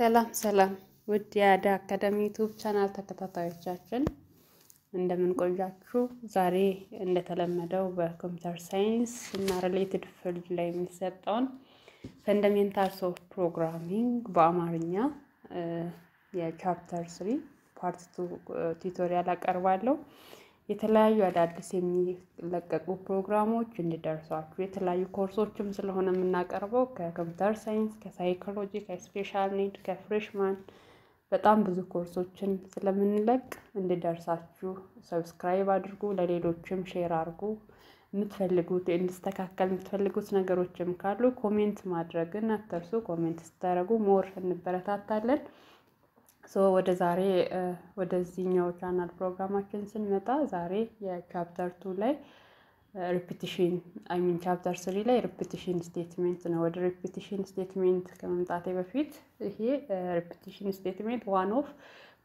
ሰላም ሰላም ውድ የአዳ አካዳሚ ዩቱብ ቻናል ተከታታዮቻችን እንደምን ቆያችሁ? ዛሬ እንደተለመደው በኮምፒውተር ሳይንስ እና ሪሌትድ ፊልድ ላይ የሚሰጠውን ፈንዳሜንታልስ ኦፍ ፕሮግራሚንግ በአማርኛ የቻፕተር ስሪ ፓርት ቱ ቱቶሪያል አቀርባለሁ። የተለያዩ አዳዲስ የሚለቀቁ ፕሮግራሞች እንዲደርሷችሁ የተለያዩ ኮርሶችም ስለሆነ የምናቀርበው ከኮምፒውተር ሳይንስ፣ ከሳይኮሎጂ፣ ከስፔሻል ኒድ፣ ከፍሬሽማን በጣም ብዙ ኮርሶችን ስለምንለቅ እንዲደርሳችሁ ሰብስክራይብ አድርጉ። ለሌሎችም ሼር አድርጉ። የምትፈልጉት እንዲስተካከል የምትፈልጉት ነገሮችም ካሉ ኮሜንት ማድረግን አትርሱ። ኮሜንት ስታደረጉ ሞር እንበረታታለን። ሶ ወደ ዛሬ ወደዚህኛው ቻናል ፕሮግራማችን ስንመጣ ዛሬ የቻፕተር ቱ ላይ ሪፒቲሽን አይሚን ቻፕተር ስሪ ላይ ሪፒቲሽን ስቴትሜንት ነው። ወደ ሪፒቲሽን ስቴትሜንት ከመምጣቴ በፊት ይሄ ሪፒቲሽን ስቴትሜንት ዋን ኦፍ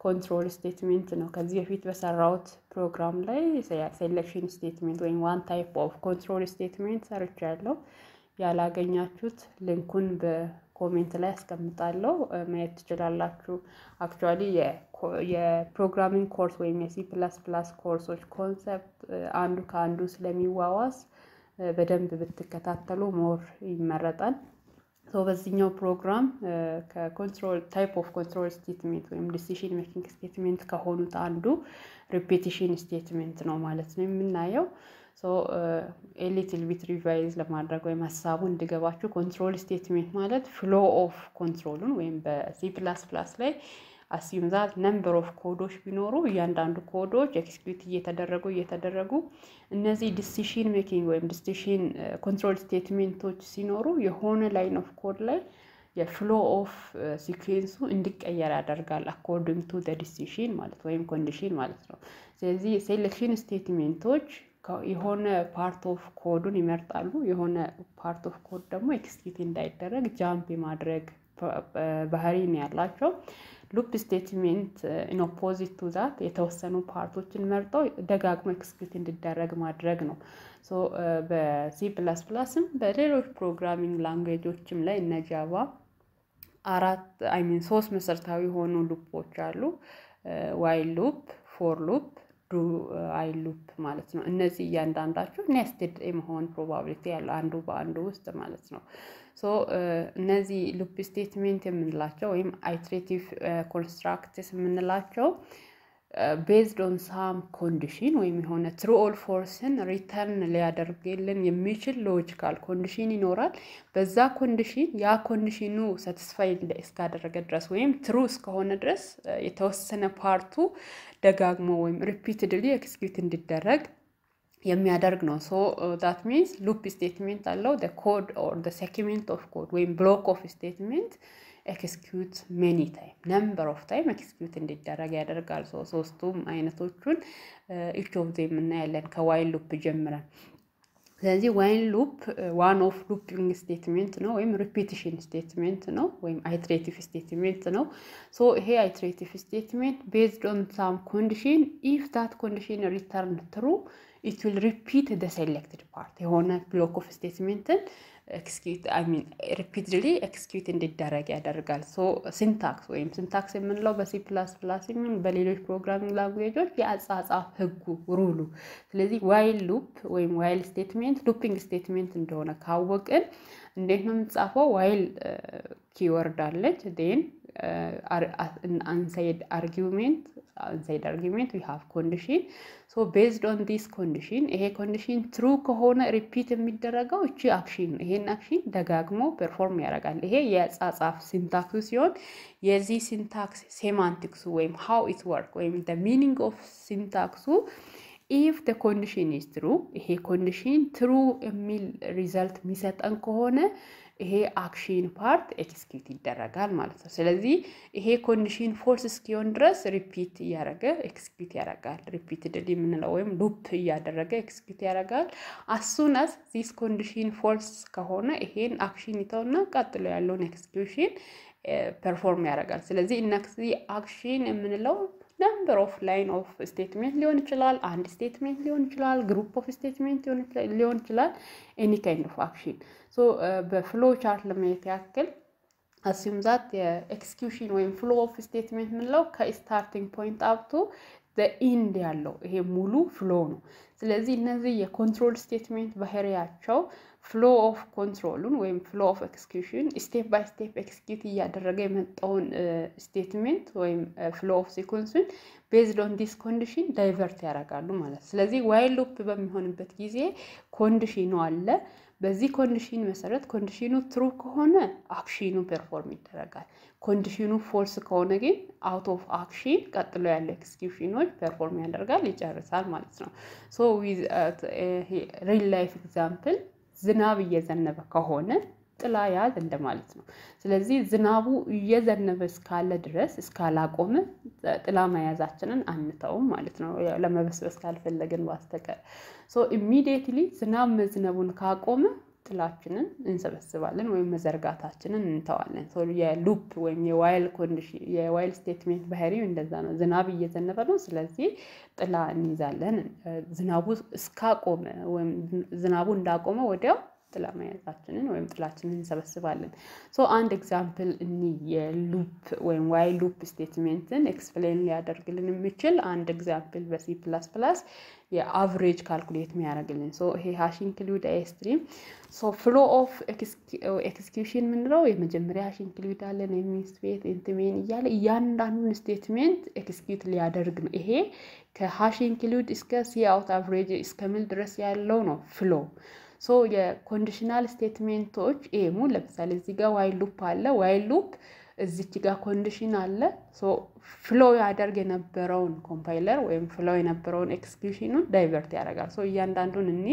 ኮንትሮል ስቴትሜንት ነው። ከዚህ በፊት በሰራሁት ፕሮግራም ላይ ሴሌክሽን ስቴትሜንት ወይም ዋን ታይፕ ኦፍ ኮንትሮል ስቴትሜንት ሰርቻለሁ። ያላገኛችሁት ሊንኩን ኮሜንት ላይ አስቀምጣለሁ ማየት ትችላላችሁ። አክቹዋሊ የፕሮግራሚንግ ኮርስ ወይም የሲ ፕላስ ፕላስ ኮርሶች ኮንሰፕት አንዱ ከአንዱ ስለሚዋዋስ በደንብ ብትከታተሉ ሞር ይመረጣል። በዚህኛው ፕሮግራም ከኮንትሮል ታይፕ ኦፍ ኮንትሮል ስቴትሜንት ወይም ዲሲሽን ሜኪንግ ስቴትሜንት ከሆኑት አንዱ ሪፔቲሽን ስቴትሜንት ነው ማለት ነው የምናየው። ኤሊትል ቢት ሪቫይዝ ለማድረግ ወይም ሀሳቡ እንድገባችሁ ኮንትሮል ስቴትሜንት ማለት ፍሎ ኦፍ ኮንትሮሉን ወይም በሲ ፕላስ ፕላስ ላይ አስዩም ዛት ነምበር ኦፍ ኮዶች ቢኖሩ እያንዳንዱ ኮዶች ኤክስኪዩት እየተደረጉ እየተደረጉ እነዚህ ዲሲሽን ሜኪንግ ወይም ዲሲሽን ኮንትሮል ስቴትሜንቶች ሲኖሩ የሆነ ላይን ኦፍ ኮድ ላይ የፍሎ ኦፍ ሲኩዌንሱ እንዲቀየር ያደርጋል። አኮርዲንግ ቱ ዲሲሽን ማለት ወይም ኮንዲሽን ማለት ነው። ስለዚህ ሴሌክሽን ስቴትሜንቶች የሆነ ፓርት ኦፍ ኮዱን ይመርጣሉ። የሆነ ፓርት ኦፍ ኮድ ደግሞ ኤክስኪት እንዳይደረግ ጃምፕ የማድረግ ባህሪ ነው ያላቸው። ሉፕ ስቴትሜንት ኢን ኦፖዚት ቱ ዛት የተወሰኑ ፓርቶችን መርጠው ደጋግሞ ኤክስኪት እንዲደረግ ማድረግ ነው። በሲ ፕላስ ፕላስም በሌሎች ፕሮግራሚንግ ላንጉጆችም ላይ እነ ጃቫ አራት አይ ሚን ሶስት መሰረታዊ የሆኑ ሉፖች አሉ። ዋይል ሉፕ፣ ፎር ሉፕ ዱ አይ ሉፕ ማለት ነው። እነዚህ እያንዳንዳቸው ኔስትድ የመሆን ፕሮባብሊቲ ያለ አንዱ በአንዱ ውስጥ ማለት ነው። ሶ እነዚህ ሉፕ ስቴትሜንት የምንላቸው ወይም አይትሬቲቭ ኮንስትራክትስ የምንላቸው ቤዝድ ኦን ሳም ኮንዲሽን ወይም የሆነ ትሩ ኦል ፎርስን ሪተርን ሊያደርግልን የሚችል ሎጂካል ኮንዲሽን ይኖራል። በዛ ኮንዲሽን ያ ኮንዲሽኑ ሳቲስፋይ እስካደረገ ድረስ ወይም ትሩ እስከሆነ ድረስ የተወሰነ ፓርቱ ደጋግሞ ወይም ሪፒትድሊ ኤክስኪዩት እንዲደረግ የሚያደርግ ነው። ሶ ዛት ሚንስ ሉፕ ስቴትሜንት አለው ኮድ ኦር ሴኪሜንት ኦፍ ኮድ ወይም ብሎክ ኦፍ ስቴትሜንት ኤክስኪዩት ሜኒ ታይም ነምበር ኦፍ ታይም ኤክስኪዩት እንዲደረግ ያደርጋል። ሶስቱም አይነቶቹን ኢች ኦፍ ዜም እናያለን ከዋይል ሉፕ ጀምረን። ስለዚህ ዋይን ሉፕ ዋን ኦፍ ሉፒንግ ስቴትሜንት ነው ወይም ሪፒቲሽን ስቴትሜንት ነው ወይም አይትሬቲቭ ስቴትሜንት ነው። ሶ ይሄ አይትሬቲቭ ስቴትሜንት ቤዝድ ኦን ሳም ኮንዲሽን ኢፍ ዛት ኮንዲሽን ሪተርን ትሩ ኢት ዊል ሪፒት ደ ሴሌክትድ ፓርት የሆነ ብሎክ ኦፍ ስቴትሜንትን ሪፒትድሊ ኤክስኪዩት እንዲደረግ ያደርጋል። ሲንታክስ ወይም ሲንታክስ የምንለው በሲ ፕላስ ፕላስ ይሁን በሌሎች ፕሮግራሚንግ ላንጉዌጆች የአጻጻፍ ሕጉ ሩሉ። ስለዚህ ዋይል ሉፕ ወይም ዋይል ስቴትሜንት ሉፒንግ ስቴትሜንት እንደሆነ ካወቅን እንዴት ነው የምንጻፈው? ዋይል ኪወርድ uh, አለች ን inside uh, argument inside argument we have ኮንዲሽን so based on this condition ይሄ ኮንዲሽን ትሩ ከሆነ ሪፒት የሚደረገው እቺ አክሽን ይሄን አክሽን ደጋግሞ ፐርፎርም ያደርጋል። ይሄ የጻጻፍ ሲንታክሱ ሲሆን የዚህ ሲንታክስ ሴማንቲክሱ ወይም ሃው ኢት ወርክ ወይም ሚኒንግ ኦፍ ሲንታክሱ ኢፍ ተ ኮንዲሽን ኢዝ ትሩ ይሄ ኮንዲሽን ትሩ የሚል ሪዘልት የሚሰጠን ከሆነ ይሄ አክሽን ፓርት ኤክስኪዩት ይደረጋል ማለት ነው። ስለዚህ ይሄ ኮንዲሽን ፎልስ እስኪሆን ድረስ ሪፒት እያደረገ ኤክስኪዩት ያደርጋል። ሪፒትድሊ የምንለው ወይም ሉፕ እያደረገ ኤክስኪዩት ያደርጋል። አሱናስ ዚስ ኮንዲሽን ፎልስ ከሆነ ይሄን አክሽን ይተውና ቀጥሎ ያለውን ኤክስኪዩሽን ፐርፎርም eh, ያደርጋል። ስለዚህ እነዚህ አክሽን የምንለው ነምበር ኦፍ ላይን ኦፍ ስቴትሜንት ሊሆን ይችላል። አንድ ስቴትሜንት ሊሆን ይችላል። ግሩፕ ኦፍ ስቴትሜንት ሊሆን ይችላል። ኤኒ ካይንድ ኦፍ አክሽን በፍሎ ቻርት ለማየት ያክል አስዩም ዛት የኤክስኪዩሽን ወይም ፍሎ ኦፍ ስቴትሜንት ምንለው ከስታርቲንግ ፖይንት አብቱ ኢንድ ያለው ይሄ ሙሉ ፍሎ ነው። ስለዚህ እነዚህ የኮንትሮል ስቴትሜንት ባህሪያቸው ፍሎ ኦፍ ኮንትሮሉን ወይም ፍሎ ኦፍ ኤክስኪዩሽን ስቴፕ ባይ ስቴፕ ኤክስኪዩት እያደረገ የመጣውን ስቴትሜንት ወይም ፍሎ ኦፍ ሲኮንሱን ቤዝድ ኦን ዲስ ኮንዲሽን ዳይቨርት ያደርጋሉ ማለት ስለዚህ ዋይል ሉፕ በሚሆንበት ጊዜ ኮንዲሽኑ አለ በዚህ ኮንዲሽን መሰረት ኮንዲሽኑ ትሩ ከሆነ አክሽኑ ፐርፎርም ይደረጋል። ኮንዲሽኑ ፎልስ ከሆነ ግን አውት ኦፍ አክሽን ቀጥሎ ያለ ኤክስኪውሽኖች ፐርፎርም ያደርጋል ይጨርሳል ማለት ነው። ሶ ሪል ላይፍ ኤግዛምፕል ዝናብ እየዘነበ ከሆነ ጥላ ያዝ እንደማለት ነው። ስለዚህ ዝናቡ እየዘነበ እስካለ ድረስ እስካላቆመ ጥላ መያዛችንን አንተውም ማለት ነው፣ ለመበስበስ ካልፈለግን በስተቀር ሶ ኢሚዲየትሊ ዝናብ መዝነቡን ካቆመ ጥላችንን እንሰበስባለን ወይም መዘርጋታችንን እንተዋለን። የሉፕ ወይም የዋይል ኮንዲሽን የዋይል ስቴትሜንት ባህሪ እንደዛ ነው። ዝናብ እየዘነበ ነው፣ ስለዚህ ጥላ እንይዛለን። ዝናቡ እስካቆመ ወይም ዝናቡ እንዳቆመ ወዲያው ጥላ መያዛችንን ወይም ጥላችንን እንሰበስባለን። ሶ አንድ ኤግዛምፕል እኒ የሉፕ ወይም ዋይ ሉፕ ስቴትሜንትን ኤክስፕሌን ሊያደርግልን የሚችል አንድ ኤግዛምፕል በሲ ፕላስ ፕላስ ካልኩሌት የሚያደርግልን ሶ ይሄ ሃሽ ኢንክሉድ ሶ ፍሎ ኦፍ ኤክስኪዩሽን የምንለው የመጀመሪያ ሃሽ ኢንክሉድ አለን ኢንትሜን እያለ እያንዳንዱን ስቴትሜንት ኤክስኪዩት ሊያደርግ ነው። ይሄ ከሃሽ ኢንክሉድ እስከ ሲ አውት እስከ እስከሚል ድረስ ያለው ነው ፍሎ ሶ የኮንዲሽናል ስቴትሜንቶች ኤሙ ለምሳሌ እዚህ ጋር ዋይል ሉፕ አለ። ዋይል ሉፕ እዚች ጋር ኮንዲሽን አለ። ሶ ፍሎ ያደርግ የነበረውን ኮምፓይለር ወይም ፍሎ የነበረውን ኤክስኪዩሽኑን ዳይቨርት ያደርጋል። ሶ እያንዳንዱን እኒ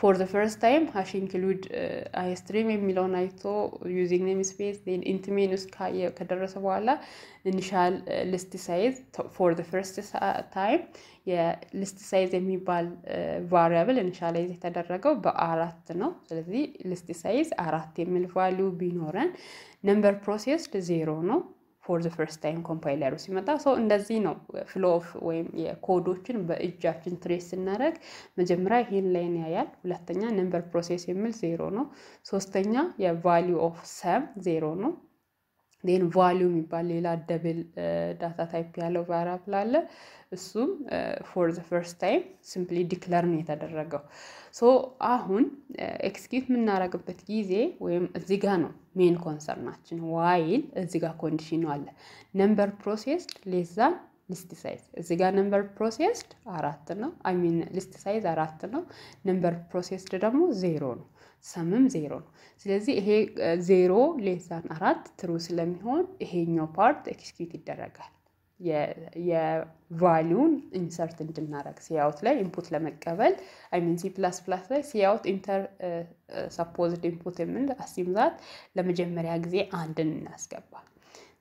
ፎር ዘ ፈርስት ታይም ሃሽ ኢንክሉድ አይስትሪም የሚለውን አይቶ ዩዚንግ ኔም ስፔስ ን ኢንትሜን ውስጥ ከደረሰ በኋላ ኢኒሻል ሊስት ሳይዝ ፎር ዘ ፈርስት ታይም የሊስት ሳይዝ የሚባል ቫሪያብል uh, ኢኒሻላይዝ የተደረገው በአራት ነው። ስለዚህ ሊስት ሳይዝ አራት የሚል ቫሊዩ ቢኖረን ነምበር ፕሮሴስድ ዜሮ ነው። ፎር ዘ ፈርስት ታይም ኮምፓይለሩ ሲመጣ ሰው እንደዚህ ነው ፍሎ ኦፍ ወይም የኮዶችን በእጃችን ትሬስ ስናደርግ መጀመሪያ ይህን ላይን ያያል። ሁለተኛ ነምበር ፕሮሴስ የሚል ዜሮ ነው። ሶስተኛ የቫሊዩ ኦፍ ሰም ዜሮ ነው። ዴን ቫሊዩ የሚባል ሌላ ደብል ዳታ ታይፕ ያለው ቫሪያብል አለ። እሱም ፎር ዘ ፈርስት ታይም ሲምፕሊ ዲክለር ነው የተደረገው። ሶ አሁን ኤክስኪዩት uh, የምናደርግበት ጊዜ ወይም እዚህ ጋ ነው ሜን ኮንሰርናችን ዋይል እዚህ ጋ ኮንዲሽኑ አለ። ነምበር ፕሮሴስድ ሌዛን ሊስት ሳይዝ እዚህ ጋር ነምበር ፕሮሴስድ አራት ነው። አይ ሚን ሊስት ሳይዝ አራት ነው። ነምበር ፕሮሴስድ ደግሞ ዜሮ ነው። ሰምም ዜሮ ነው። ስለዚህ ይሄ ዜሮ ሌዛን አራት ትሩ ስለሚሆን ይሄኛው ፓርት ኤክስኪዩት ይደረጋል። የቫሊውን ኢንሰርት እንድናረግ ሲያውት ላይ ኢንፑት ለመቀበል አይሚን ሲ ፕላስ ፕላስ ላይ ሲያውት ኢንተር ሰፖዝድ ኢንፑት የምንል አሲምዛት ለመጀመሪያ ጊዜ አንድን እናስገባል።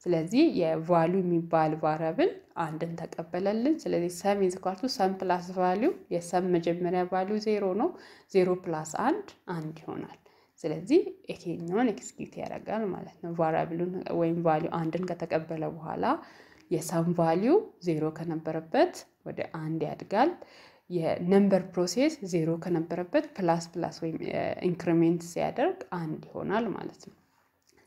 ስለዚህ የቫሉ የሚባል ቫረብን አንድን ተቀበለልን። ስለዚህ ሰም ይዝኳቱ ሰም ፕላስ ቫሉ የሰም መጀመሪያ ቫሉ ዜሮ ነው። ዜሮ ፕላስ አንድ አንድ ይሆናል። ስለዚህ ይሄኛውን ኤክስኪዩት ያደርጋል ማለት ነው። ቫራብሉን ወይም ቫሉ አንድን ከተቀበለ በኋላ የሰም ቫሉ ዜሮ ከነበረበት ወደ አንድ ያድጋል። የነምበር ፕሮሴስ ዜሮ ከነበረበት ፕላስ ፕላስ ወይም ኢንክሪሜንት ሲያደርግ አንድ ይሆናል ማለት ነው።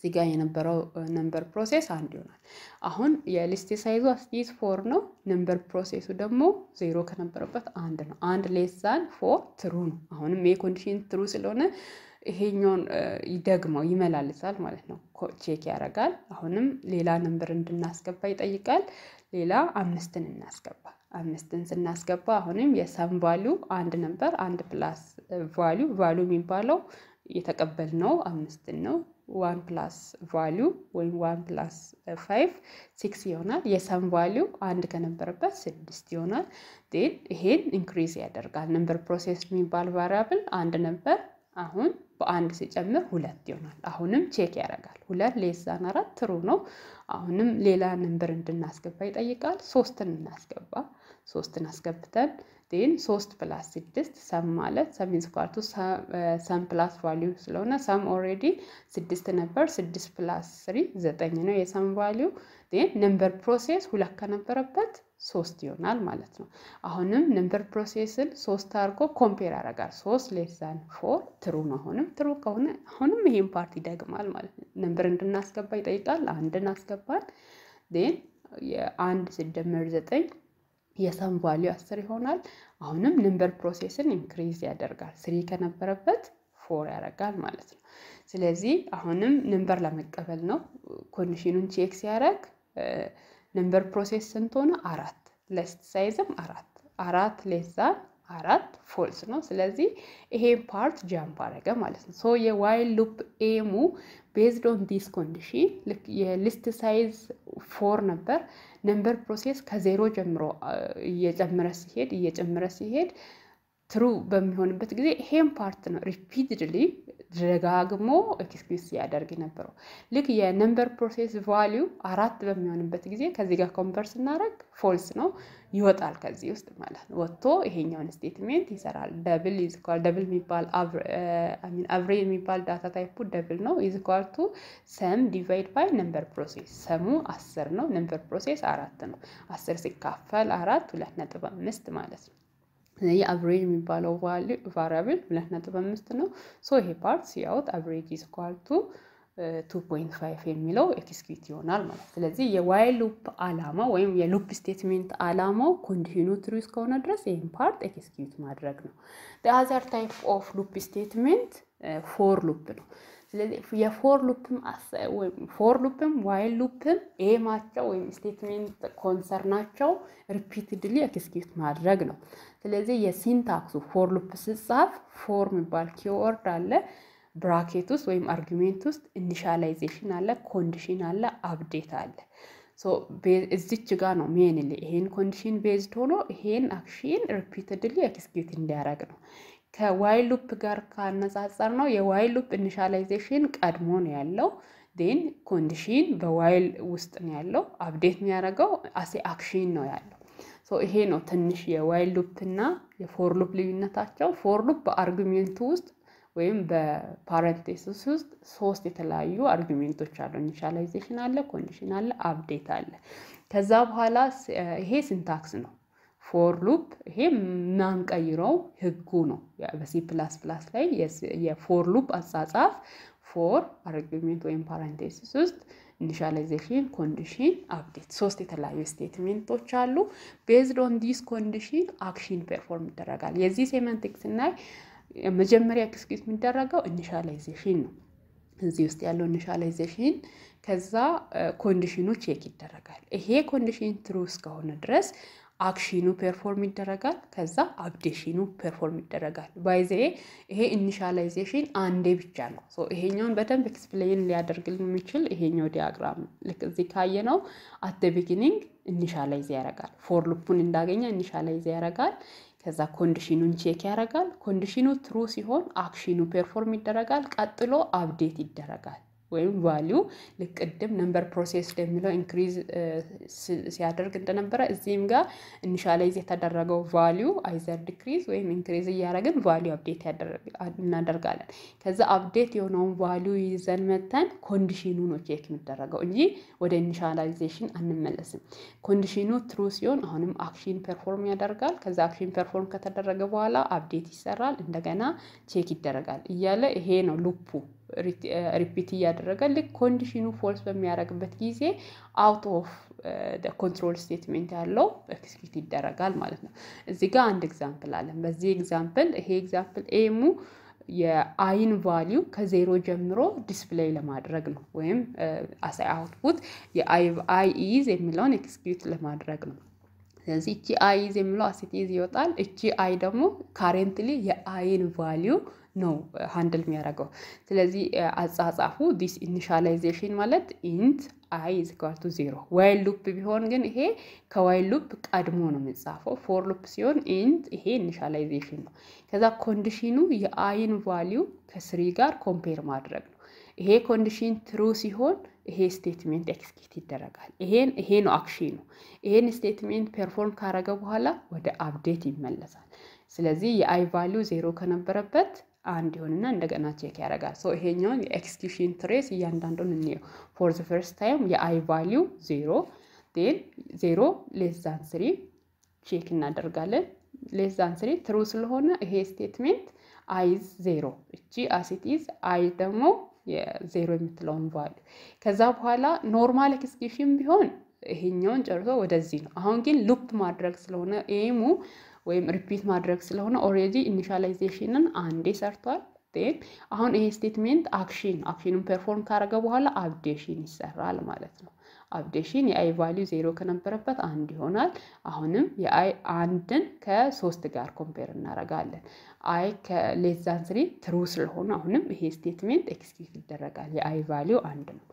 እዚህ ጋር የነበረው ነምበር ፕሮሴስ አንድ ይሆናል። አሁን የሊስት ሳይዙ አስቲዝ ፎር ነው። ነምበር ፕሮሴሱ ደግሞ ዜሮ ከነበረበት አንድ ነው። አንድ ሌሳን ፎር ትሩ ነው። አሁንም ኮንዲሽን ትሩ ስለሆነ ይሄኛውን ይደግመው ይመላልሳል ማለት ነው። ቼክ ያደርጋል። አሁንም ሌላ ነምበር እንድናስገባ ይጠይቃል። ሌላ አምስትን እናስገባ። አምስትን ስናስገባ አሁንም የሰም ቫሉ አንድ ነበር። አንድ ፕላስ ቫሉ ቫሉ የሚባለው የተቀበልነው አምስትን ነው። ዋን ፕላስ ቫሊዩ ወይም ዋን ፕላስ ፋይቭ ሲክስ ይሆናል። የሰም ቫሊዩ አንድ ከነበረበት ስድስት ይሆናል። ዜን ይሄን ኢንክሪዝ ያደርጋል። ነምበር ፕሮሴስ የሚባል ቫሪያብል አንድ ነበር፣ አሁን በአንድ ሲጨምር ሁለት ይሆናል። አሁንም ቼክ ያደርጋል። ሁለት ሌዛን አራት ትሩ ነው። አሁንም ሌላ ነምበር እንድናስገባ ይጠይቃል። ሶስትን እናስገባ። ሶስትን አስገብተን ዴን ሶስት ፕላስ ስድስት ሰም ማለት ሰም ኢዝ ኢኳል ቱ ሰም ፕላስ ቫሊዩ ስለሆነ ሰም ኦልሬዲ ስድስት ነበር። ስድስት ፕላስ ስሪ ዘጠኝ ነው የሰም ቫሊዩ። ዜን ነምበር ፕሮሴስ ሁለት ከነበረበት ሶስት ይሆናል ማለት ነው። አሁንም ነምበር ፕሮሴስን ሶስት አድርጎ ኮምፔር ያደርጋል። ሶስት ሌስ ዛን ፎር ትሩ ነው። አሁንም ትሩ ከሆነ አሁንም ይሄን ፓርት ይደግማል ማለት ነው። ነምበር እንድናስገባ ይጠይቃል። አንድን አስገባል። ዜን የአንድ ሲደመር ዘጠኝ የሰም ቫሊዩ አስር ይሆናል። አሁንም ንምበር ፕሮሴስን ኢንክሪዝ ያደርጋል። ስሪ ከነበረበት ፎር ያደርጋል ማለት ነው። ስለዚህ አሁንም ንምበር ለመቀበል ነው ኮንዲሽኑን ቼክ ሲያደርግ ንምበር ፕሮሴስ ስንት ሆነ? አራት ለስት ሳይዝም አራት አራት ሌዛ አራት ፎልስ ነው። ስለዚህ ይሄ ፓርት ጃምፕ አረገ ማለት ነው። ሶ የዋይል ሉፕ ኤሙ ቤዝድ ኦን ዲስ ኮንዲሽን የሊስት ሳይዝ ፎር ነበር ነምበር ፕሮሴስ ከዜሮ ጀምሮ uh, እየጨመረ ሲሄድ እየጨመረ ሲሄድ ትሩ በሚሆንበት ጊዜ ይሄን ፓርት ነው ሪፒድሊ ደጋግሞ ኤክስኪስ ያደርግ ነበረው። ልክ የነምበር ፕሮሴስ ቫሊዩ አራት በሚሆንበት ጊዜ ከዚህ ጋር ኮንቨር እናደረግ ፎልስ ነው ይወጣል ከዚህ ውስጥ ማለት ነው። ወጥቶ ይሄኛውን ስቴትሜንት ይሰራል። ደብል ይዝኳል ደብል የሚባል አብሬ የሚባል ዳታ ታይፑ ደብል ነው። ይዝኳል ቱ ሰም ዲቫይድ ባይ ነምበር ፕሮሴስ ሰሙ አስር ነው። ነምበር ፕሮሴስ አራት ነው። አስር ሲካፈል አራት ሁለት ነጥብ አምስት ማለት ነው። የአቨሬጅ የሚባለው ቫሪያብል ሁለት ነጥብ አምስት ነው። ሶ ይሄ ፓርት ሲያወት አቨሬጅ ኢዝ ኢኳል ቱ ቱ ፖይንት ፋይቭ የሚለው ኤክስኪዩት ይሆናል ማለት። ስለዚህ የዋይ ሉፕ አላማ ወይም የሉፕ ስቴትሜንት አላማው ኮንቲኑ ትሩ እስከሆነ ድረስ ይህን ፓርት ኤክስኪዩት ማድረግ ነው። ዘ አዘር ታይፕ ኦፍ ሉፕ ስቴትሜንት ፎር ሉፕ ነው። ስለዚህ የፎር ሉፕም ፎር ሉፕም ዋይል ሉፕም ኤማቸው ወይም ስቴትሜንት ኮንሰርናቸው ሪፒትድሊ ኤክስኪዩት ማድረግ ነው። ስለዚህ የሲንታክሱ ፎር ሉፕ ስጻፍ ፎር የሚባል ኪወርድ አለ፣ ብራኬት ውስጥ ወይም አርጊሜንት ውስጥ ኢኒሻላይዜሽን አለ፣ ኮንዲሽን አለ፣ አፕዴት አለ። እዚች ጋ ነው ሜንሊ ይሄን ኮንዲሽን ቤዝድ ሆኖ ይሄን አክሽን ሪፒትድሊ ኤክስኪዩት እንዲያደርግ ነው። ከዋይል ሉፕ ጋር ካነጻጸር ነው የዋይል ሉፕ ኢኒሻላይዜሽን ቀድሞ ነው ያለው። ዴን ኮንዲሽን በዋይል ውስጥ ነው ያለው። አፕዴት የሚያደርገው አሴ አክሽን ነው ያለው። ይሄ ነው ትንሽ የዋይል ሉፕ እና የፎር ሉፕ ልዩነታቸው። ፎር ሉፕ በአርጊሜንቱ ውስጥ ወይም በፓረንቴሲስ ውስጥ ሶስት የተለያዩ አርጊሜንቶች አሉ። ኢኒሻላይዜሽን አለ፣ ኮንዲሽን አለ፣ አፕዴት አለ። ከዛ በኋላ ይሄ ሲንታክስ ነው። ፎር ሉፕ ይሄ የማንቀይረው ህጉ ነው። በሲ ፕላስ ፕላስ ላይ የፎር ሉፕ አጻጻፍ ፎር አርጊሜንት ወይም ፓረንቴሲስ ውስጥ ኢኒሻላይዜሽን ኮንዲሽን አፕዴት ሶስት የተለያዩ ስቴትሜንቶች አሉ። ቤዝድ ኦን ዲስ ኮንዲሽን አክሽን ፐርፎርም ይደረጋል። የዚህ ሴመንቲክ ስናይ መጀመሪያ ኤክስኪዩት የሚደረገው ኢኒሻላይዜሽን ነው። እዚህ ውስጥ ያለው ኢኒሻላይዜሽን ከዛ ኮንዲሽኑ ቼክ ይደረጋል። ይሄ ኮንዲሽን ትሩ እስከሆነ ድረስ አክሽኑ ፐርፎርም ይደረጋል። ከዛ አብዴሽኑ ፐርፎርም ይደረጋል። ባይዘ ይሄ ኢኒሻላይዜሽን አንዴ ብቻ ነው። ይሄኛውን በደንብ ኤክስፕሌን ሊያደርግልን የሚችል ይሄኛው ዲያግራም ልክ እዚህ ካየ ነው። አት ቢግኒንግ ኢኒሻላይዝ ያደርጋል። ፎር ሉፑን እንዳገኘ ኢኒሻላይዝ ያደርጋል። ከዛ ኮንዲሽኑን ቼክ ያደርጋል። ኮንዲሽኑ ትሩ ሲሆን አክሽኑ ፐርፎርም ይደረጋል። ቀጥሎ አብዴት ይደረጋል። ወይም ቫሊዩ ልቅድም ነምበር ፕሮሴስ የሚለው ኢንክሪዝ ሲያደርግ እንደነበረ እዚህም ጋር ኢኒሻላይዝ የተደረገው ቫሊዩ አይዘር ዲክሪዝ ወይም ኢንክሪዝ እያደረግን ቫሊዩ አፕዴት እናደርጋለን። ከዛ አፕዴት የሆነውን ቫሊዩ ይዘን መተን ኮንዲሽኑ ነው ቼክ የሚደረገው እንጂ ወደ ኢኒሻላይዜሽን አንመለስም። ኮንዲሽኑ ትሩ ሲሆን አሁንም አክሽን ፐርፎርም ያደርጋል። ከዛ አክሽን ፐርፎርም ከተደረገ በኋላ አፕዴት ይሰራል፣ እንደገና ቼክ ይደረጋል እያለ ይሄ ነው ሉፑ ሪፒት እያደረገ ልክ ኮንዲሽኑ ፎልስ በሚያደርግበት ጊዜ አውት ኦፍ ኮንትሮል ስቴትሜንት ያለው ኤክስኪዩት ይደረጋል ማለት ነው። እዚህ ጋር አንድ ኤግዛምፕል አለን። በዚህ ኤግዛምፕል ይሄ ኤግዛምፕል ኤሙ የአይን ቫሊዩ ከዜሮ ጀምሮ ዲስፕሌይ ለማድረግ ነው፣ ወይም አሳይ አውትፑት የአይ ኢዝ የሚለውን ኤክስኪዩት ለማድረግ ነው። ስለዚህ እቺ አይዝ የሚለው አሴቲዝ ይወጣል። እቺ አይ ደግሞ ካረንትሊ የአይን ቫሊዩ ነው ሃንድል የሚያደርገው። ስለዚህ አጻጻፉ ዲስ ኢኒሻላይዜሽን ማለት ኢንት አይ ዝጋቱ ዜሮ። ዋይል ሉፕ ቢሆን ግን ይሄ ከዋይል ሉፕ ቀድሞ ነው የሚጻፈው። ፎር ሉፕ ሲሆን ኢንት ይሄ ኢኒሻላይዜሽን ነው። ከዛ ኮንዲሽኑ የአይን ቫሊዩ ከስሪ ጋር ኮምፔር ማድረግ ነው። ይሄ ኮንዲሽን ትሩ ሲሆን ይሄ ስቴትሜንት ኤክስኪት ይደረጋል። ይሄን ይሄ ነው አክሽኑ። ይሄን ስቴትሜንት ፐርፎርም ካረገ በኋላ ወደ አፕዴት ይመለሳል። ስለዚህ የአይ ቫሊዩ ዜሮ ከነበረበት አንድ ይሆንና እንደገና ቼክ ያደርጋል። ሶ ይሄኛውን የኤክስኪዩሽን ትሬስ እያንዳንዱን እንየው። ፎር ዘ ፈርስት ታይም የአይ ቫሊዩ ዜሮ ዴን ዜሮ ሌስ ዛን ስሪ ቼክ እናደርጋለን። ሌስ ዛን ስሪ ትሩ ስለሆነ ይሄ ስቴትሜንት አይዝ ዜሮ እቺ አሲት ኢዝ አይ ደግሞ የዜሮ የምትለውን ቫሉ ከዛ በኋላ ኖርማል ኤክስኪሽን ቢሆን ይሄኛውን ጨርሶ ወደዚህ ነው። አሁን ግን ሉፕ ማድረግ ስለሆነ ኤሙ ወይም ሪፒት ማድረግ ስለሆነ ኦልሬዲ ኢኒሻላይዜሽንን አንዴ ሰርቷል። አሁን ይሄ ስቴትሜንት አክሽን አክሽኑን ፐርፎርም ካደረገ በኋላ አብዴሽን ይሰራል ማለት ነው። አብዴሽን የአይ ቫሊዩ ዜሮ ከነበረበት አንድ ይሆናል። አሁንም የአይ አንድን ከሶስት ጋር ኮምፔር እናረጋለን። አይ ከሌስ ዛን ስሪ ትሩ ስለሆነ አሁንም ይሄ ስቴትሜንት ኤክስኪዩት ይደረጋል። የአይ ቫሊዩ አንድ ነው።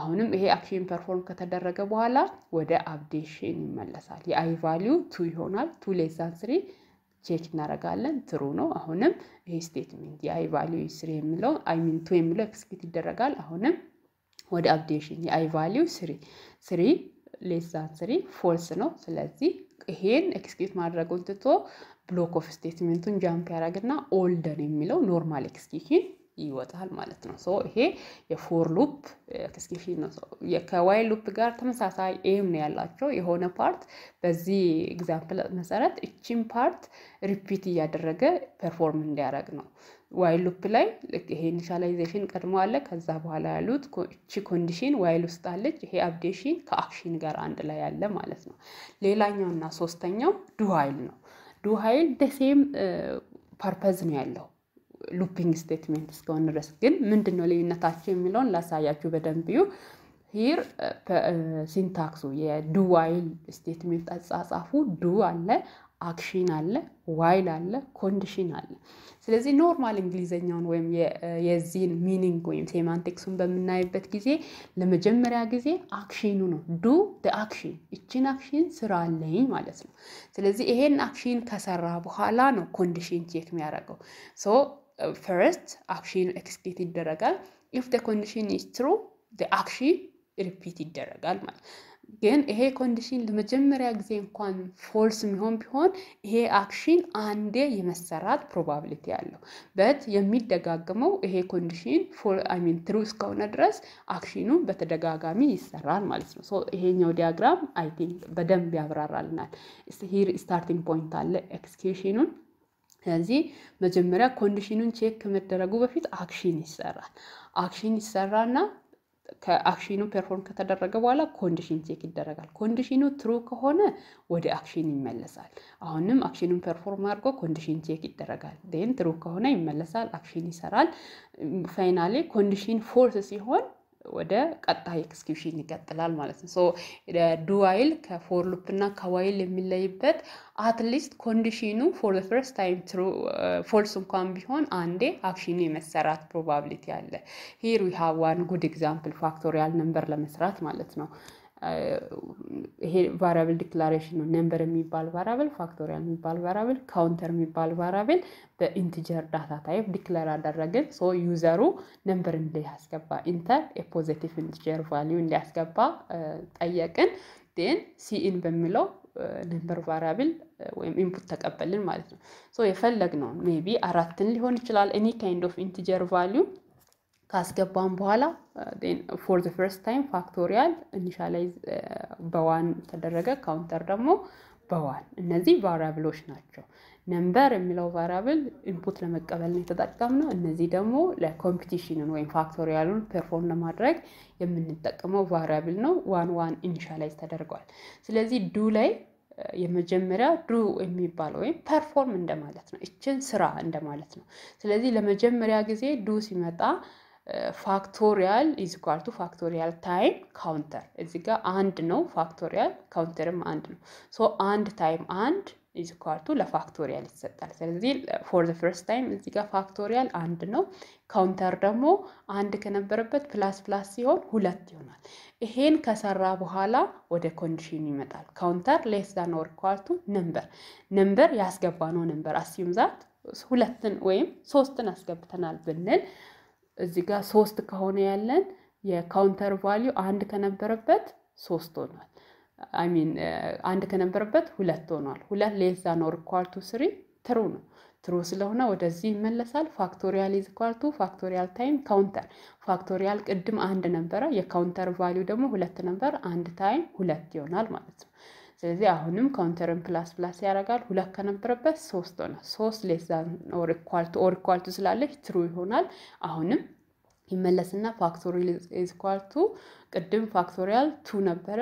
አሁንም ይሄ አክሽን ፐርፎርም ከተደረገ በኋላ ወደ አብዴሽን ይመለሳል። የአይ ቫሊዩ ቱ ይሆናል። ቱ ሌስ ዛን ስሪ ቼክ እናደርጋለን። ትሩ ነው። አሁንም ይሄ ስቴትሜንት የአይ ቫሊዩ ስሪ የሚለው አይ ሚን ቱ የሚለው ኤክስኪዩት ይደረጋል። አሁንም ወደ አብዴሽን የአይ ቫሊው ስሪ ስሪ ሌሳን ስሪ ፎልስ ነው። ስለዚህ ይሄን ኤክስኪዩት ማድረጉን ትቶ ብሎክ ኦፍ ስቴትሜንቱን ጃምፕ ያደረግና ኦልደን የሚለው ኖርማል ኤክስኪዩሽን ይወጣል ማለት ነው። ሶ ይሄ የፎር ሉፕ ከስኪፊ ነው። ከዋይል ሉፕ ጋር ተመሳሳይ ኤም ነው ያላቸው። የሆነ ፓርት በዚህ ኤግዛምፕል መሰረት እቺን ፓርት ሪፒት እያደረገ ፐርፎርም እንዲያደርግ ነው። ዋይል ሉፕ ላይ ይሄ ኢኒሻላይዜሽን ቀድሞ አለ። ከዛ በኋላ ያሉት እቺ ኮንዲሽን ዋይል ውስጥ አለች። ይሄ አፕዴሽን ከአክሽን ጋር አንድ ላይ ያለ ማለት ነው። ሌላኛው እና ሶስተኛው ዱ ሀይል ነው። ዱ ሀይል ደሴም ፐርፐዝ ነው ያለው ሉፒንግ ስቴትሜንት እስከሆነ ድረስ ግን ምንድን ነው ልዩነታቸው የሚለውን ላሳያችሁ በደንብ ዩ ሂር ሲንታክሱ የዱ ዋይል ስቴትሜንት አጻጻፉ ዱ አለ አክሽን አለ ዋይል አለ ኮንዲሽን አለ። ስለዚህ ኖርማል እንግሊዘኛውን ወይም uh, የዚህን ሚኒንግ ወይም ሴማንቲክሱን በምናይበት ጊዜ ለመጀመሪያ ጊዜ አክሽኑ ነው ዱ አክሽን እችን አክሽን ስራ አለኝ ማለት ነው። ስለዚህ ይሄን አክሽን ከሰራ በኋላ ነው ኮንዲሽን ቼክ የሚያደርገው። ፈርስት አክሽን ኤክስፔክት ይደረጋል። ኢፍ ኮንዲሽን ኢዝ ትሩ አክሽን ሪፒት ይደረጋል ማለት ግን ይሄ ኮንዲሽን ለመጀመሪያ ጊዜ እንኳን ፎልስ የሚሆን ቢሆን ይሄ አክሽን አንዴ የመሰራት ፕሮባብሊቲ አለው። በት የሚደጋግመው ይሄ ኮንዲሽን ሚን ትሩ እስከሆነ ድረስ አክሽኑ በተደጋጋሚ ይሰራል ማለት ነው። ይሄኛው ዲያግራም አይ ቲንክ በደንብ ያብራራልናል። ሂር ስታርቲንግ ፖይንት አለ ኤክስኪዩሽኑን ስለዚህ መጀመሪያ ኮንዲሽኑን ቼክ ከመደረጉ በፊት አክሽን ይሰራል። አክሽን ይሰራና ከአክሽኑ ፐርፎርም ከተደረገ በኋላ ኮንዲሽን ቼክ ይደረጋል። ኮንዲሽኑ ትሩ ከሆነ ወደ አክሽን ይመለሳል። አሁንም አክሽኑን ፐርፎርም አድርጎ ኮንዲሽን ቼክ ይደረጋል። ን ትሩ ከሆነ ይመለሳል፣ አክሽን ይሰራል። ፋይናሌ ኮንዲሽን ፎልስ ሲሆን ወደ ቀጣይ ኤክስኪውሽን ይቀጥላል ማለት ነው። ሶ ዱዋይል ከፎር ሉፕ እና ከዋይል የሚለይበት አትሊስት ኮንዲሽኑ ፎር ዘ ፈርስት ታይም ትሩ ፎልስ እንኳን ቢሆን አንዴ አክሽኑ የመሰራት ፕሮባብሊቲ አለ። ሂር ዊ ሃቭ ዋን ጉድ ኤግዛምፕል ፋክቶሪያል ነምበር ለመስራት ማለት ነው። ይሄ ቫሪያብል ዲክላሬሽን ነው። ነምበር የሚባል ቫሪያብል፣ ፋክቶሪያል የሚባል ቫራብል፣ ካውንተር የሚባል ቫሪያብል በኢንቲጀር ዳታ ታይፕ ዲክለር አደረግን። ሶ ዩዘሩ ነምበር እንዲያስገባ ኢንተር የፖዘቲቭ ኢንቲጀር ቫሊዩ እንዲያስገባ ጠየቅን። ን ሲኢን በሚለው ነምበር ቫራብል ወይም ኢንፑት ተቀበልን ማለት ነው። ሶ የፈለግ ነው ሜይ ቢ አራትን ሊሆን ይችላል ኤኒ ካይንድ ኦፍ ኢንቲጀር ቫሊዩ ካስገባም በኋላ ፎር ዘ ፈርስት ታይም ፋክቶሪያል ኢኒሻላይዝ በዋን ተደረገ። ካውንተር ደግሞ በዋን። እነዚህ ቫሪያብሎች ናቸው። ነምበር የሚለው ቫሪያብል ኢንፑት ለመቀበል ነው የተጠቀምነው። እነዚህ ደግሞ ለኮምፒቲሽንን ወይም ፋክቶሪያሉን ፐርፎርም ለማድረግ የምንጠቀመው ቫሪያብል ነው። ዋን ዋን ኢኒሻላይዝ ተደርገዋል። ስለዚህ ዱ ላይ የመጀመሪያ ዱ የሚባለው ወይም ፐርፎርም እንደማለት ነው። ይችን ስራ እንደማለት ነው። ስለዚህ ለመጀመሪያ ጊዜ ዱ ሲመጣ ፋክቶሪያል ኢዝ ቱ ፋክቶሪያል ታይም ካውንተር እዚህ ጋር አንድ ነው። ፋክቶሪያል ካውንተርም አንድ ነው። ሶ አንድ ታይም አንድ ኢዝ ቱ ለፋክቶሪያል ይሰጣል። ስለዚህ ፎር ዘ ፈርስት ታይም እዚህ ጋር ፋክቶሪያል አንድ ነው። ካውንተር ደግሞ አንድ ከነበረበት ፕላስ ፕላስ ሲሆን ሁለት ይሆናል። ይሄን ከሰራ በኋላ ወደ ኮንዲሽኑ ይመጣል። ካውንተር ሌስ ዛን ኦር ኢኳል ቱ ነምበር ነምበር ያስገባ ነው ነምበር አስዩም ዛት ሁለትን ወይም ሶስትን አስገብተናል ብንል እዚህ ጋር ሶስት ከሆነ ያለን የካውንተር ቫሊዩ አንድ ከነበረበት ሶስት ሆኗል። አይሚን አንድ ከነበረበት ሁለት ሆኗል። ሁለት ሌዛ ዛን ኦር ስሪ ትሩ ነው። ትሩ ስለሆነ ወደዚህ ይመለሳል። ፋክቶሪያል ኢዝ ኢኳል ቱ ፋክቶሪያል ታይም ካውንተር። ፋክቶሪያል ቅድም አንድ ነበረ፣ የካውንተር ቫሊዩ ደግሞ ሁለት ነበር። አንድ ታይም ሁለት ይሆናል ማለት ነው። ስለዚህ አሁንም ካውንተርን ፕላስ ፕላስ ያደርጋል። ሁለት ከነበረበት ሶስት ሆነ። ሶስት ሌስ ዛን ኦር ኢኳልቱ ኦር ኢኳልቱ ስላለች ትሩ ይሆናል። አሁንም ይመለስና ፋክቶሪያል ኢዝ ኢኳልቱ ቅድም ፋክቶሪያል ቱ ነበረ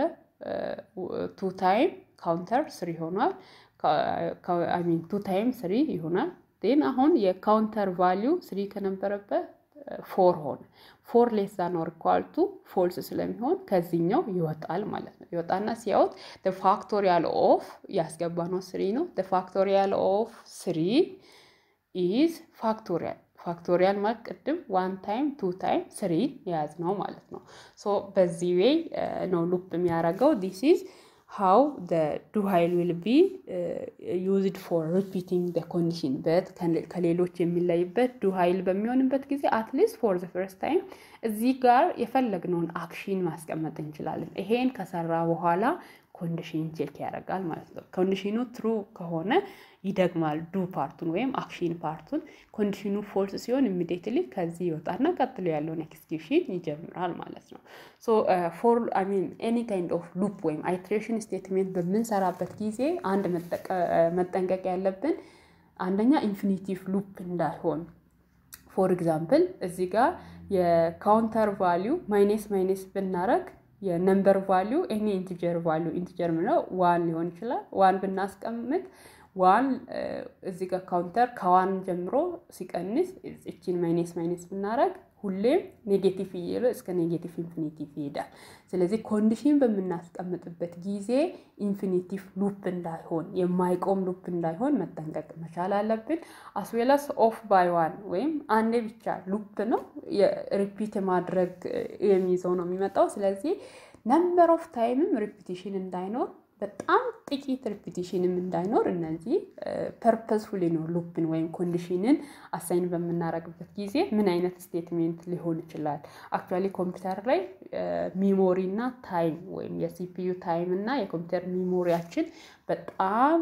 ቱ ታይም ካውንተር ስሪ ይሆናል። ቱ ታይም ስሪ ይሆናል። ዜን አሁን የካውንተር ቫሊዩ ስሪ ከነበረበት ፎር ሆነ። ፎር ሌስ ዛን ኦር ኢኳል ቱ ፎልስ ስለሚሆን ከዚህኛው ይወጣል ማለት ነው። ይወጣና ሲያወት ፋክቶሪያል ኦፍ ያስገባ ነው ስሪ ነው። ፋክቶሪያል ኦፍ ስሪ ኢዝ ፋክቶሪያል ፋክቶሪያል ማለት ቅድም ዋን ታይም ቱ ታይም ስሪ የያዝ ነው ማለት ነው። ሶ በዚህ ዌይ uh, ነው ሉፕ የሚያደርገው ዲስ ኢዝ how the ዱሃይል ዊል ቢ ዩዝድ ፎር ሪፒቲንግ ደ ኮንዲሽን በት ከሌሎች የሚለይበት ዱሃይል በሚሆንበት ጊዜ አትሊስት ፎር ዘ ፈርስት ታይም እዚህ ጋር የፈለግነውን አክሽን ማስቀመጥ እንችላለን። ይሄን ከሰራ በኋላ ኮንዲሽን ቼክ ያደርጋል ማለት ነው። ኮንዲሽኑ ትሩ ከሆነ ይደግማል ዱ ፓርቱን ወይም አክሽን ፓርቱን። ኮንዲሽኑ ፎልስ ሲሆን ኢሚዲየትሊ ከዚህ ይወጣና ቀጥሎ ያለውን ኤክስኪውሽን ይጀምራል ማለት ነው። ሶ ፎር አይ ሚን ኤኒ ካይንድ ኦፍ ሉፕ ወይም አይትሬሽን ስቴትሜንት በምንሰራበት ጊዜ አንድ መጠንቀቅ ያለብን አንደኛ ኢንፊኒቲቭ ሉፕ እንዳይሆን ፎር ኤግዛምፕል እዚህ ጋር የካውንተር ቫሊዩ ማይነስ ማይነስ ብናረግ የነምበር ቫሉ ይሄ ኢንቲጀር ቫሉ ኢንቲጀር ምለው ዋን ሊሆን ይችላል። ዋን ብናስቀምጥ ዋን እዚህ ጋር ካውንተር ከዋን ጀምሮ ሲቀንስ እቺን ማይነስ ማይነስ ብናረግ ሁሌም ኔጌቲቭ እየሄደ እስከ ኔጌቲቭ ኢንፊኒቲቭ ይሄዳል። ስለዚህ ኮንዲሽን በምናስቀምጥበት ጊዜ ኢንፊኒቲቭ ሉፕ እንዳይሆን የማይቆም ሉፕ እንዳይሆን መጠንቀቅ መቻል አለብን። አስዌላስ ኦፍ ባይ ዋን ወይም አንዴ ብቻ ሉፕ ነው ሪፒት ማድረግ የሚይዘው ነው የሚመጣው። ስለዚህ ነምበር ኦፍ ታይምም ሪፒቲሽን እንዳይኖር በጣም ጥቂት ሪፒቲሽንም እንዳይኖር እነዚህ ፐርፐስፉሊ ነው ሉፕን ወይም ኮንዲሽንን አሳይን በምናረግበት ጊዜ ምን አይነት ስቴትሜንት ሊሆን ይችላል። አክቹዋሊ ኮምፒውተር ላይ ሚሞሪ እና ታይም ወይም የሲፒዩ ታይም እና የኮምፒውተር ሚሞሪያችን በጣም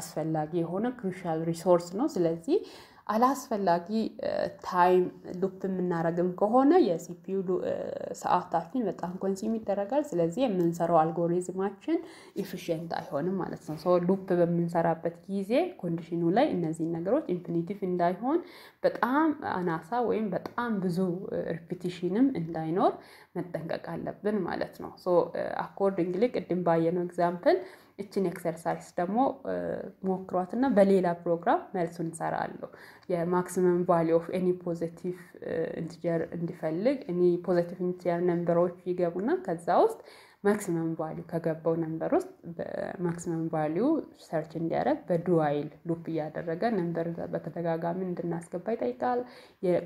አስፈላጊ የሆነ ክሩሻል ሪሶርስ ነው። ስለዚህ አላስፈላጊ ታይም ሉፕ የምናረግም ከሆነ የሲፒዩ ሰዓታችን በጣም ኮንሲም ይደረጋል። ስለዚህ የምንሰራው አልጎሪዝማችን ኢፊሽንት አይሆንም ማለት ነው። ሰው ሉፕ በምንሰራበት ጊዜ ኮንዲሽኑ ላይ እነዚህን ነገሮች ኢንፊኒቲቭ እንዳይሆን በጣም አናሳ ወይም በጣም ብዙ ሪፒቲሽንም እንዳይኖር መጠንቀቅ አለብን ማለት ነው። ሶ አኮርዲንግሊ ቅድም ባየነው ኤግዛምፕል እችን ኤክሰርሳይዝ ደግሞ ሞክሯት እና በሌላ ፕሮግራም መልሱን እንሰራለሁ። የማክሲመም ቫሊ ኦፍ ኤኒ ፖዘቲቭ ኢንቲጀር እንዲፈልግ እኔ ፖዘቲቭ ኢንቲጀር ነንበሮች ይገቡና ከዛ ውስጥ ማክሲመም ቫሊ ከገባው ነንበር ውስጥ በማክሲመም ቫሊዩ ሰርች እንዲያደረግ በዱዋይል ሉፕ እያደረገ ነንበር በተደጋጋሚ እንድናስገባ ይጠይቃል።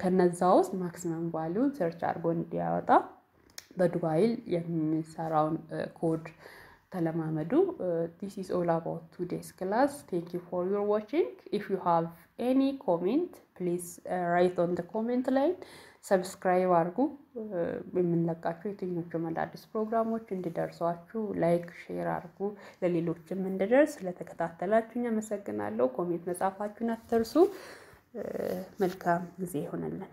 ከነዛ ውስጥ ማክሲመም ቫሊ ሰርች አድርጎ እንዲያወጣ በዱዋይል የሚሰራውን ኮድ ተለማመዱ። ዲስ ኢዝ ኦል አባውት ቱዴይስ ክላስ ቴንክ ዩ ፎር ዩር ዋቺንግ ኢፍ ዩ ሃቭ ኤኒ ኮሜንት ፕሊዝ ራይት ኦን ደ ኮሜንት ላይን ሰብስክራይብ አድርጉ። uh, የምንለቃቸው የትኞቹም አዳዲስ ፕሮግራሞች እንዲደርሷችሁ ላይክ፣ ሼር አድርጉ ለሌሎችም እንድደርስ። ስለተከታተላችሁኝ አመሰግናለሁ። ኮሜንት መጻፋችሁን አትርሱ። uh, መልካም ጊዜ ይሆነልን።